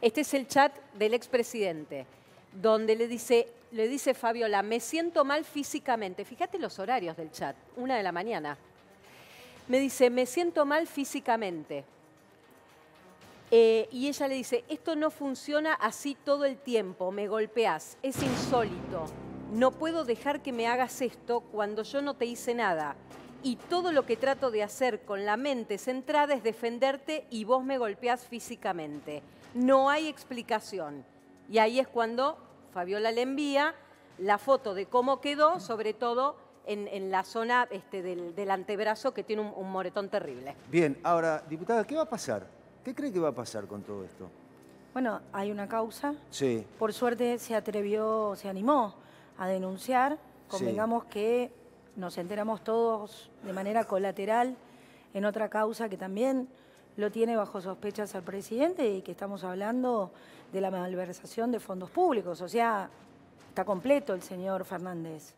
Este es el chat del expresidente, donde le dice, le dice Fabiola, me siento mal físicamente. Fíjate los horarios del chat, una de la mañana. Me dice, me siento mal físicamente. Eh, y ella le dice, esto no funciona así todo el tiempo, me golpeas, es insólito. No puedo dejar que me hagas esto cuando yo no te hice nada y todo lo que trato de hacer con la mente centrada es defenderte y vos me golpeás físicamente. No hay explicación. Y ahí es cuando Fabiola le envía la foto de cómo quedó, sobre todo en, la zona este, del, antebrazo que tiene un, moretón terrible. Bien, ahora, diputada, ¿qué va a pasar? ¿Qué cree que va a pasar con todo esto? Bueno, hay una causa. Sí. Por suerte se atrevió, se animó a denunciar. Convengamos que nos enteramos todos de manera colateral en otra causa que también lo tiene bajo sospechas al presidente y que estamos hablando de la malversación de fondos públicos. O sea, está completo el señor Fernández.